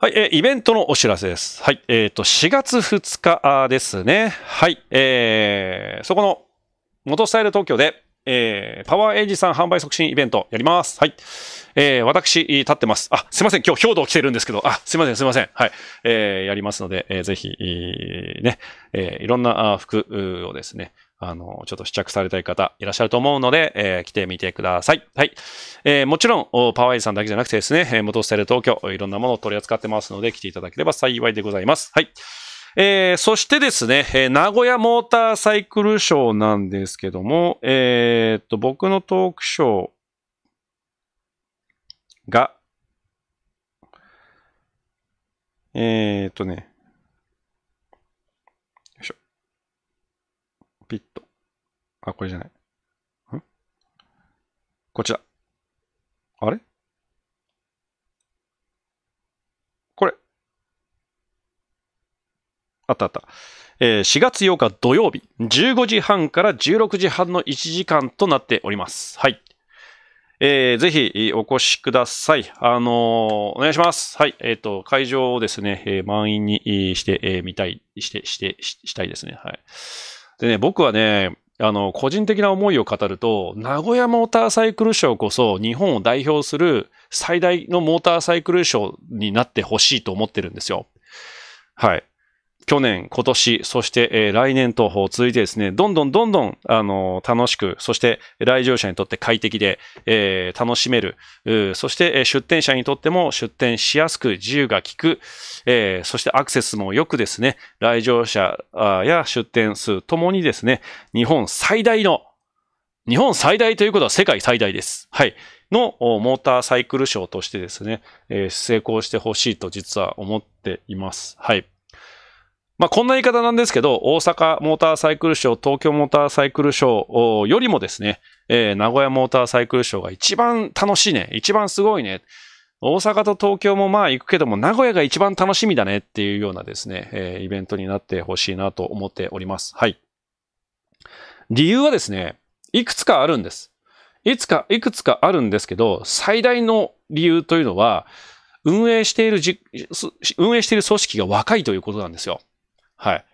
はい、えー、イベントのお知らせです。はい、えっ、ー、と、4月2日ですね。はい、えー、そこの、元スタイル東京で、えー、パワーエイジさん販売促進イベントやります。はい。えー、私、立ってます。あ、すいません。今日、兵道来てるんですけど、あ、すいません、すいません。はい。えー、やりますので、えー、ぜひ、えね、えー、いろんな服をですね、あの、ちょっと試着されたい方いらっしゃると思うので、えー、来てみてください。はい。えー、もちろん、パワーエイさんだけじゃなくてですね、元スタイル東京、いろんなものを取り扱ってますので、来ていただければ幸いでございます。はい。えー、そしてですね、えー、名古屋モーターサイクルショーなんですけども、えー、っと、僕のトークショーが、えー、っとね、ピッと。あ、これじゃない。んこちら。あれこれ。あったあった。えー、4月8日土曜日、15時半から16時半の1時間となっております。はい。えー、ぜひお越しください。あのー、お願いします。はい。えっ、ー、と、会場をですね、えー、満員にしてみ、えー、たい、して、して、したいですね。はい。でね、僕はね、あの、個人的な思いを語ると、名古屋モーターサイクルショーこそ日本を代表する最大のモーターサイクルショーになってほしいと思ってるんですよ。はい。去年、今年、そして、えー、来年と続いてですね、どんどんどんどん、あのー、楽しく、そして来場者にとって快適で、えー、楽しめる、そして、え出店者にとっても出店しやすく、自由が利く、えそしてアクセスもよくですね、来場者や出店数ともにですね、日本最大の、日本最大ということは世界最大です。はい。のモーターサイクルショーとしてですね、え成功してほしいと実は思っています。はい。まあ、こんな言い方なんですけど、大阪モーターサイクルショー、東京モーターサイクルショーよりもですね、えー、名古屋モーターサイクルショーが一番楽しいね。一番すごいね。大阪と東京もまあ行くけども、名古屋が一番楽しみだねっていうようなですね、えー、イベントになってほしいなと思っております。はい。理由はですね、いくつかあるんです。いつか、いくつかあるんですけど、最大の理由というのは、運営しているじ、運営している組織が若いということなんですよ。はい。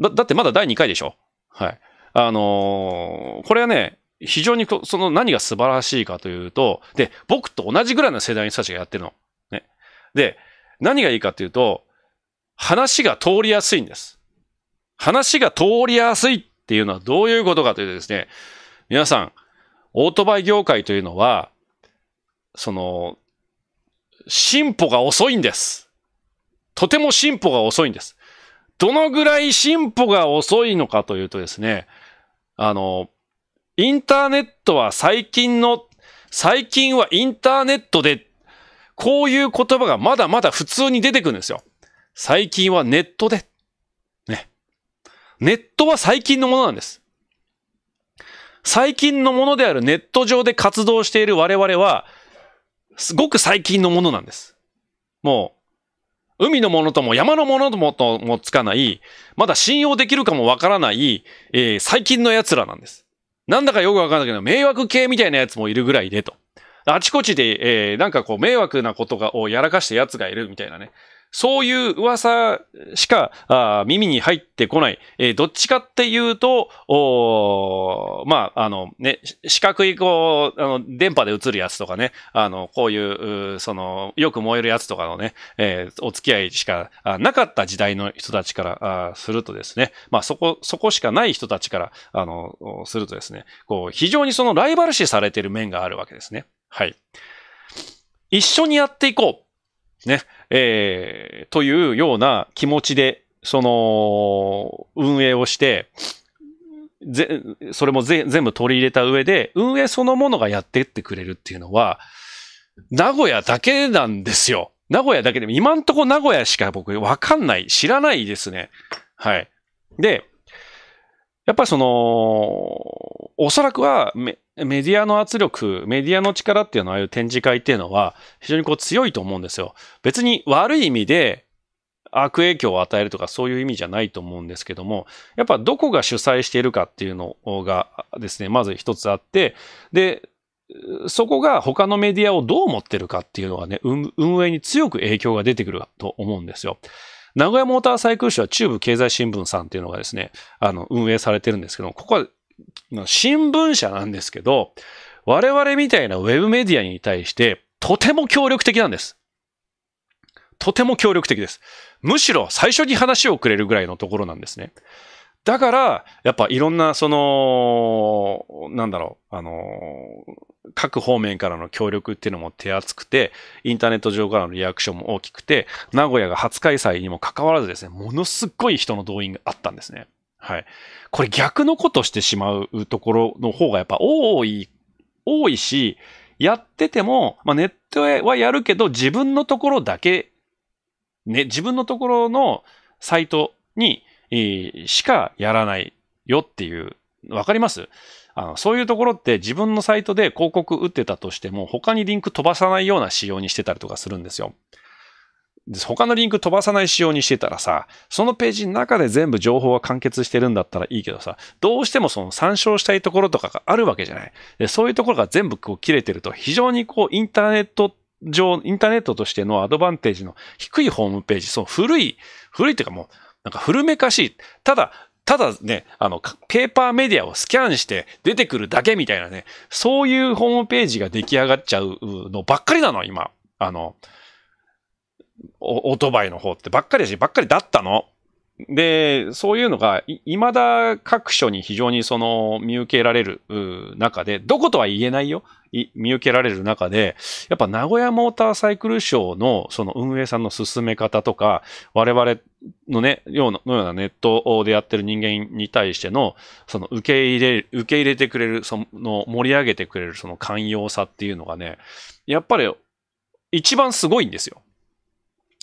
だ、だってまだ第2回でしょはい。あのー、これはね、非常にその何が素晴らしいかというと、で、僕と同じぐらいの世代の人たちがやってるの。ね。で、何がいいかというと、話が通りやすいんです。話が通りやすいっていうのはどういうことかというとですね、皆さん、オートバイ業界というのは、その、進歩が遅いんです。とても進歩が遅いんです。どのぐらい進歩が遅いのかというとですね、あの、インターネットは最近の、最近はインターネットで、こういう言葉がまだまだ普通に出てくるんですよ。最近はネットで。ね。ネットは最近のものなんです。最近のものであるネット上で活動している我々は、すごく最近のものなんです。もう、海のものとも山のものともともつかない、まだ信用できるかもわからない、えー、最近の奴らなんです。なんだかよくわかんないけど、迷惑系みたいな奴もいるぐらいでと。あちこちで、えー、なんかこう迷惑なことがをやらかした奴がいるみたいなね。そういう噂しかあ耳に入ってこない。えー、どっちかっていうと、おまあ、あのね、四角いこう、あの、電波で映るやつとかね、あの、こういう、うその、よく燃えるやつとかのね、えー、お付き合いしかなかった時代の人たちからするとですね、まあ、そこ、そこしかない人たちから、あの、するとですね、こう、非常にそのライバル視されている面があるわけですね。はい。一緒にやっていこう。ね、えー、というような気持ちで、その、運営をして、ぜ、それも全部取り入れた上で、運営そのものがやってってくれるっていうのは、名古屋だけなんですよ。名古屋だけでも、今んとこ名古屋しか僕わかんない、知らないですね。はい。で、やっぱりその、おそらくは、メディアの圧力、メディアの力っていうのは、ああいう展示会っていうのは、非常にこう強いと思うんですよ。別に悪い意味で悪影響を与えるとかそういう意味じゃないと思うんですけども、やっぱどこが主催しているかっていうのがですね、まず一つあって、で、そこが他のメディアをどう思ってるかっていうのがね、運営に強く影響が出てくると思うんですよ。名古屋モーターサイクル社は中部経済新聞さんっていうのがですね、あの、運営されてるんですけども、ここはの新聞社なんですけど、我々みたいなウェブメディアに対して、とても協力的なんです。とても協力的です。むしろ最初に話をくれるぐらいのところなんですね。だから、やっぱいろんな、その、なんだろう、あの、各方面からの協力っていうのも手厚くて、インターネット上からのリアクションも大きくて、名古屋が初開催にもかかわらずですね、ものすごい人の動員があったんですね。はい。これ逆のことしてしまうところの方がやっぱ多い、多いし、やってても、まあ、ネットはやるけど、自分のところだけ、ね、自分のところのサイトに、えー、しかやらないよっていう、わかりますあのそういうところって自分のサイトで広告打ってたとしても、他にリンク飛ばさないような仕様にしてたりとかするんですよ。他のリンク飛ばさない仕様にしてたらさ、そのページの中で全部情報が完結してるんだったらいいけどさ、どうしてもその参照したいところとかがあるわけじゃない。でそういうところが全部こう切れてると、非常にこうインターネット上、インターネットとしてのアドバンテージの低いホームページ、その古い、古いっていうかもう、なんか古めかしい。ただ、ただね、あの、ペーパーメディアをスキャンして出てくるだけみたいなね、そういうホームページが出来上がっちゃうのばっかりなの、今。あの、オートバイの方ってばっかりだし、ばっかりだったの。で、そういうのが、いまだ各所に非常にその、見受けられる中で、どことは言えないよ。い見受けられる中で、やっぱ名古屋モーターサイクルショーのその運営さんの進め方とか、我々のね、ような、のようなネットでやってる人間に対しての、その受け入れ、受け入れてくれる、その盛り上げてくれるその寛容さっていうのがね、やっぱり一番すごいんですよ。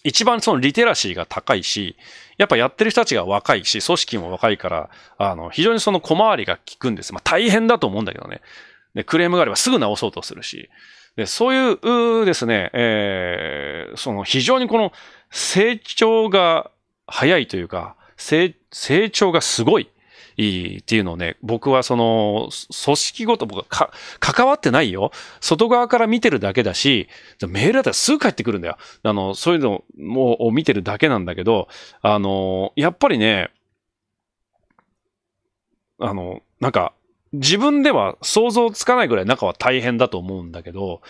一番そのリテラシーが高いし、やっぱやってる人たちが若いし、組織も若いから、あの、非常にその小回りが効くんです。まあ大変だと思うんだけどね。で、クレームがあればすぐ直そうとするし。で、そういうですね、えー、その非常にこの成長が早いというか、成長がすごい。いいっていうのをね、僕はその、組織ごと、僕はか、関わってないよ。外側から見てるだけだし、メールだったらすぐ帰ってくるんだよ。あの、そういうのを見てるだけなんだけど、あの、やっぱりね、あの、なんか、自分では想像つかないぐらい中は大変だと思うんだけど、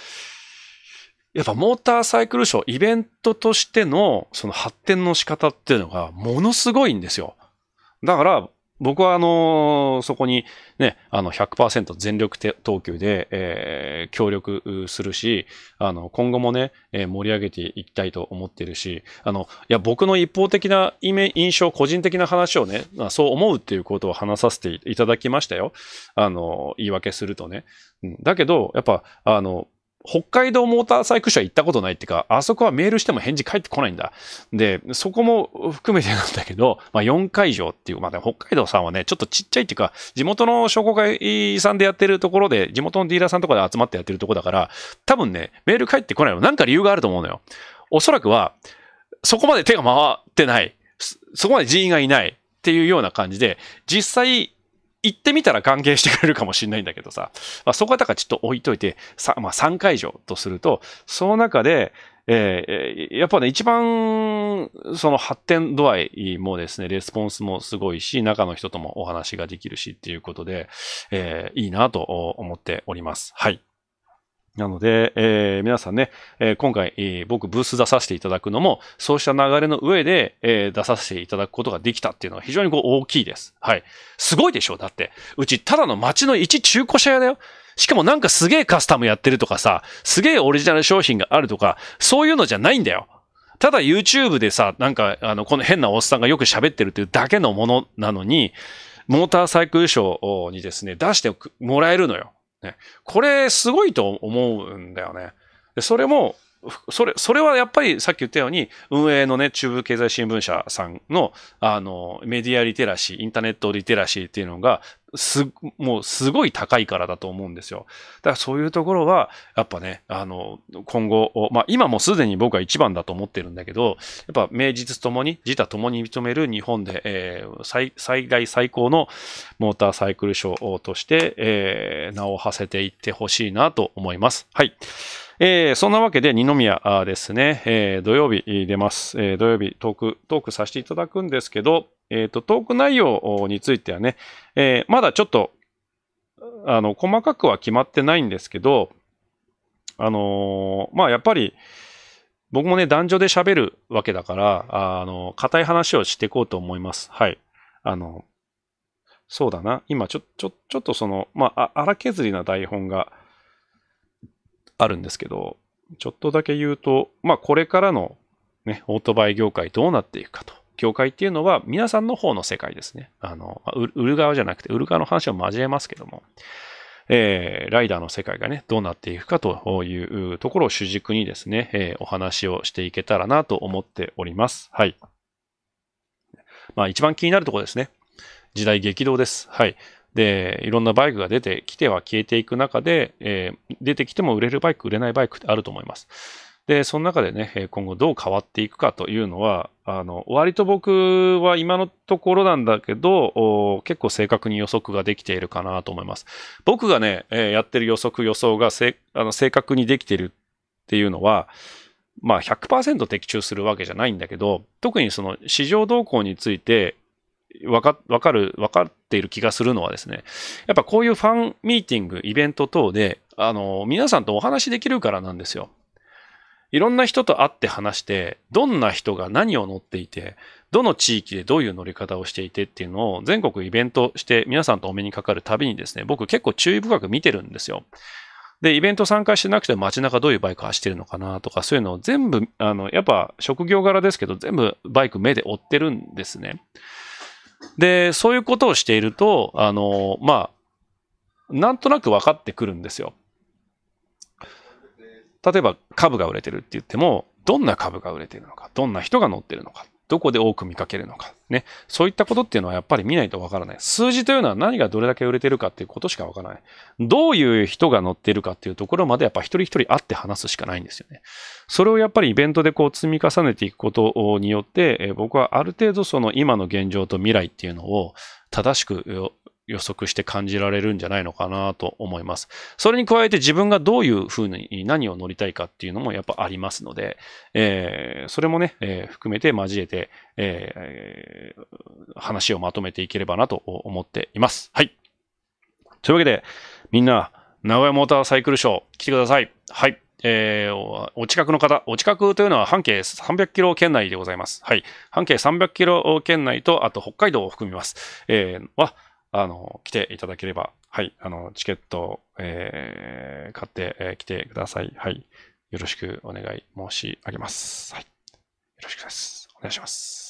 やっぱモーターサイクルショー、イベントとしてのその発展の仕方っていうのがものすごいんですよ。だから、僕はあの、そこにね、あの100%全力投球で、えー、協力するし、あの、今後もね、えー、盛り上げていきたいと思ってるし、あの、いや、僕の一方的なイメ印象、個人的な話をね、そう思うっていうことを話させていただきましたよ。あの、言い訳するとね。うん、だけど、やっぱ、あの、北海道モーターサイクル社行ったことないっていうか、あそこはメールしても返事返ってこないんだ。で、そこも含めてなんだけど、まあ、4会場っていう、まあ、ね、北海道さんはね、ちょっとちっちゃいっていうか、地元の商工会さんでやってるところで、地元のディーラーさんとかで集まってやってるとこだから、多分ね、メール返ってこないの、なんか理由があると思うのよ。おそらくは、そこまで手が回ってない。そこまで人員がいない。っていうような感じで、実際行ってみたら歓迎してくれるかもしれないんだけどさ、まあ、そこはだからちょっと置いといて、さまあ、3会場とすると、その中で、えー、やっぱね、一番、その発展度合いもですね、レスポンスもすごいし、中の人ともお話ができるしっていうことで、えー、いいなと思っております。はい。なので、えー、皆さんね、えー、今回、えー、僕ブース出させていただくのも、そうした流れの上で、え出させていただくことができたっていうのは非常にこう大きいです。はい。すごいでしょだって。うち、ただの街の一中古車屋だよ。しかもなんかすげえカスタムやってるとかさ、すげえオリジナル商品があるとか、そういうのじゃないんだよ。ただ YouTube でさ、なんか、あの、この変なおっさんがよく喋ってるっていうだけのものなのに、モーターサイクルショーにですね、出してもらえるのよ。ね、これすごいと思うんだよね。でそれもそれ、それはやっぱりさっき言ったように、運営のね、中部経済新聞社さんの、あの、メディアリテラシー、インターネットリテラシーっていうのが、す、もうすごい高いからだと思うんですよ。だからそういうところは、やっぱね、あの、今後、まあ今もすでに僕は一番だと思ってるんだけど、やっぱ名実ともに、自他ともに認める日本で、えー、最、最大最高のモーターサイクル賞として、えー、名を馳せていってほしいなと思います。はい。えー、そんなわけで二宮ですね、えー、土曜日出ます、えー、土曜日トーク、トークさせていただくんですけど、えっ、ー、と、トーク内容についてはね、えー、まだちょっと、あの、細かくは決まってないんですけど、あのー、まあ、やっぱり、僕もね、男女で喋るわけだから、あ、あのー、硬い話をしていこうと思います。はい。あの、そうだな。今、ちょ、ちょ、ちょっとその、まあ、荒削りな台本が、あるんですけど、ちょっとだけ言うと、まあこれからのね、オートバイ業界どうなっていくかと。業界っていうのは皆さんの方の世界ですね。あの、売る側じゃなくて、売る側の話を交えますけども、えー、ライダーの世界がね、どうなっていくかというところを主軸にですね、えー、お話をしていけたらなと思っております。はい。まあ一番気になるところですね。時代激動です。はい。で、いろんなバイクが出てきては消えていく中で、えー、出てきても売れるバイク、売れないバイクってあると思います。で、その中でね、今後どう変わっていくかというのは、あの、割と僕は今のところなんだけど、結構正確に予測ができているかなと思います。僕がね、えやってる予測予想がせあの正確にできてるっていうのは、まあ100%的中するわけじゃないんだけど、特にその市場動向について分か、分かる、分かっっている気がするのはですね、やっぱこういうファンミーティング、イベント等で、あの、皆さんとお話できるからなんですよ。いろんな人と会って話して、どんな人が何を乗っていて、どの地域でどういう乗り方をしていてっていうのを全国イベントして皆さんとお目にかかるたびにですね、僕結構注意深く見てるんですよ。で、イベント参加してなくて街中どういうバイク走ってるのかなとか、そういうのを全部、あの、やっぱ職業柄ですけど、全部バイク目で追ってるんですね。で、そういうことをしていると、あの、まあ、なんとなく分かってくるんですよ。例えば株が売れてるって言っても、どんな株が売れてるのか、どんな人が乗ってるのかどこで多く見かけるのか。ね。そういったことっていうのはやっぱり見ないとわからない。数字というのは何がどれだけ売れてるかっていうことしかわからない。どういう人が乗ってるかっていうところまでやっぱ一人一人会って話すしかないんですよね。それをやっぱりイベントでこう積み重ねていくことによって、僕はある程度その今の現状と未来っていうのを正しく予測して感じられるんじゃないのかなと思います。それに加えて自分がどういうふうに何を乗りたいかっていうのもやっぱありますので、えー、それもね、えー、含めて交えて、えー、話をまとめていければなと思っています。はい。というわけで、みんな、名古屋モーターサイクルショー来てください。はい。えー、お近くの方、お近くというのは半径300キロ圏内でございます。はい。半径300キロ圏内と、あと北海道を含みます。えー、は、あの、来ていただければ、はい、あの、チケット、えー、買って、えー、来てください。はい。よろしくお願い申し上げます。はい。よろしくです。お願いします。